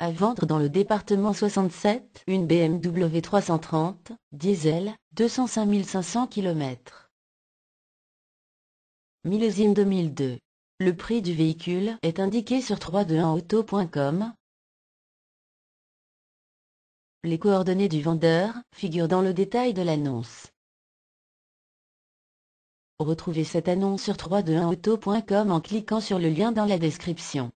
À vendre dans le département 67, une BMW 330, diesel, 205 500 km. Millésime 2002. Le prix du véhicule est indiqué sur 321auto.com. Les coordonnées du vendeur figurent dans le détail de l'annonce. Retrouvez cette annonce sur 321auto.com en cliquant sur le lien dans la description.